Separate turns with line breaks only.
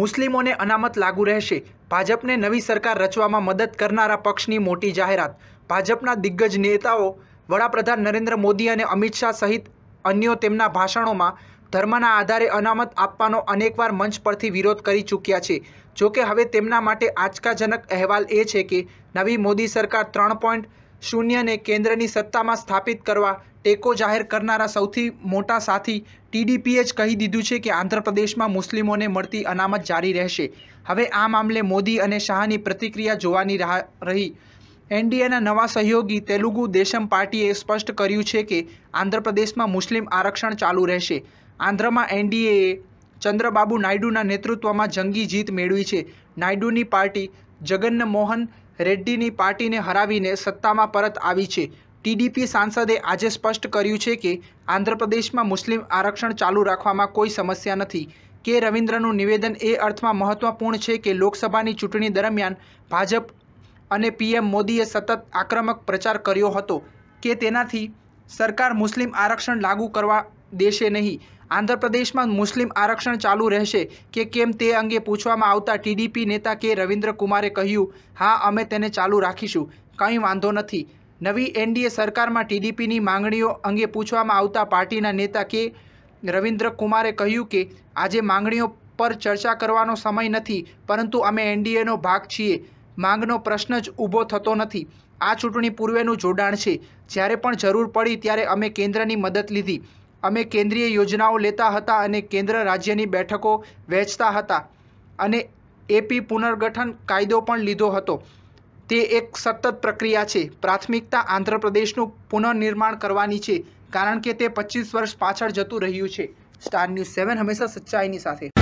મુસ્લિમોને અનામત લાગુ રહેશે ભાજપને નવી સરકાર રચવામાં મદદ કરનારા પક્ષની મોટી જાહેરાત ભાજપના દિગ્ગજ નેતાઓ વડાપ્રધાન નરેન્દ્ર મોદી અને અમિત શાહ સહિત અન્યો તેમના ભાષણોમાં ધર્મના આધારે અનામત આપવાનો અનેકવાર મંચ પરથી વિરોધ કરી ચૂક્યા છે જોકે હવે તેમના માટે આંચકાજનક અહેવાલ એ છે કે નવી મોદી સરકાર ત્રણ પોઈન્ટ શૂન્યને કેન્દ્રની સત્તામાં સ્થાપિત કરવા ટેકો જાહેર કરનારા સૌથી મોટા સાથી ટીડીપીએ જ કહી દીધું છે કે આંધ્રપ્રદેશમાં મુસ્લિમોને મળતી અનામત જારી રહેશે હવે આ મામલે મોદી અને શાહની પ્રતિક્રિયા જોવાની રાહ રહી એનડીએના નવા સહયોગી તેલુગુ દેશમ પાર્ટીએ સ્પષ્ટ કર્યું છે કે આંધ્રપ્રદેશમાં મુસ્લિમ આરક્ષણ ચાલુ રહેશે આંધ્રમાં એનડીએએ ચંદ્રબાબુ નાયડુના નેતૃત્વમાં જંગી જીત મેળવી છે નાયડુની પાર્ટી જગન્નમોહન રેડ્ડીની પાર્ટીને હરાવીને સત્તામાં પરત આવી છે ટીડીપી સાંસદે આજે સ્પષ્ટ કર્યું છે કે આંધ્રપ્રદેશમાં મુસ્લિમ આરક્ષણ ચાલુ રાખવામાં કોઈ સમસ્યા નથી કે રવિન્દ્રનું નિવેદન એ અર્થમાં મહત્વપૂર્ણ છે કે લોકસભાની ચૂંટણી દરમિયાન ભાજપ અને પીએમ મોદીએ સતત આક્રમક પ્રચાર કર્યો હતો કે તેનાથી સરકાર મુસ્લિમ આરક્ષણ લાગુ કરવા દેશે નહીં આંધ્રપ્રદેશમાં મુસ્લિમ આરક્ષણ ચાલુ રહેશે કે કેમ તે અંગે પૂછવામાં આવતા ટીડીપી નેતા કે રવિન્દ્ર કુમારે કહ્યું હા અમે તેને ચાલુ રાખીશું કંઈ વાંધો નથી નવી એનડીએ સરકારમાં ટીડીપીની માંગણીઓ અંગે પૂછવામાં આવતા પાર્ટીના નેતા કે રવિન્દ્ર કુમારે કહ્યું કે આજે માંગણીઓ પર ચર્ચા કરવાનો સમય નથી પરંતુ અમે એનડીએનો ભાગ છીએ માંગનો પ્રશ્ન જ ઊભો થતો નથી આ ચૂંટણી પૂર્વેનું જોડાણ છે જ્યારે પણ જરૂર પડી ત્યારે અમે કેન્દ્રની મદદ લીધી અમે કેન્દ્રીય યોજનાઓ લેતા હતા અને કેન્દ્ર રાજ્યની બેઠકો વહેંચતા હતા અને એપી પુનર્ગઠન કાયદો પણ લીધો હતો તે એક સતત પ્રક્રિયા છે પ્રાથમિકતા આંધ્રપ્રદેશનું પુનઃનિર્માણ કરવાની છે કારણ કે તે પચીસ વર્ષ પાછળ જતું રહ્યું છે સ્ટાર ન્યૂઝ સેવન હંમેશા સચ્ચાઈની સાથે